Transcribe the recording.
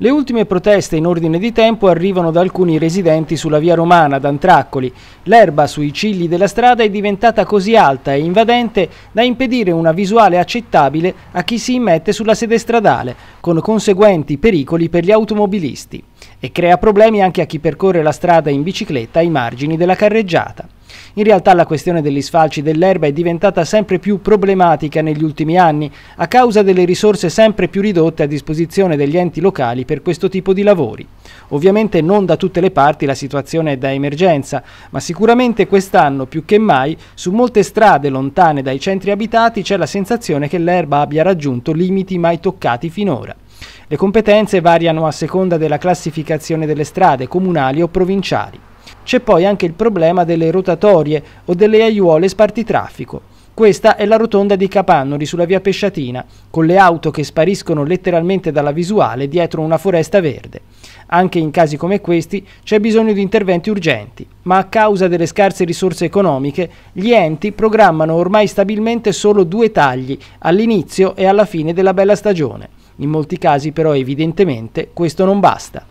Le ultime proteste in ordine di tempo arrivano da alcuni residenti sulla via romana ad Antraccoli. L'erba sui cigli della strada è diventata così alta e invadente da impedire una visuale accettabile a chi si immette sulla sede stradale, con conseguenti pericoli per gli automobilisti, e crea problemi anche a chi percorre la strada in bicicletta ai margini della carreggiata. In realtà la questione degli sfalci dell'erba è diventata sempre più problematica negli ultimi anni a causa delle risorse sempre più ridotte a disposizione degli enti locali per questo tipo di lavori. Ovviamente non da tutte le parti la situazione è da emergenza, ma sicuramente quest'anno più che mai su molte strade lontane dai centri abitati c'è la sensazione che l'erba abbia raggiunto limiti mai toccati finora. Le competenze variano a seconda della classificazione delle strade comunali o provinciali. C'è poi anche il problema delle rotatorie o delle aiuole spartitraffico. Questa è la rotonda di Capannori sulla via Pesciatina, con le auto che spariscono letteralmente dalla visuale dietro una foresta verde. Anche in casi come questi c'è bisogno di interventi urgenti, ma a causa delle scarse risorse economiche gli enti programmano ormai stabilmente solo due tagli, all'inizio e alla fine della bella stagione. In molti casi però evidentemente questo non basta.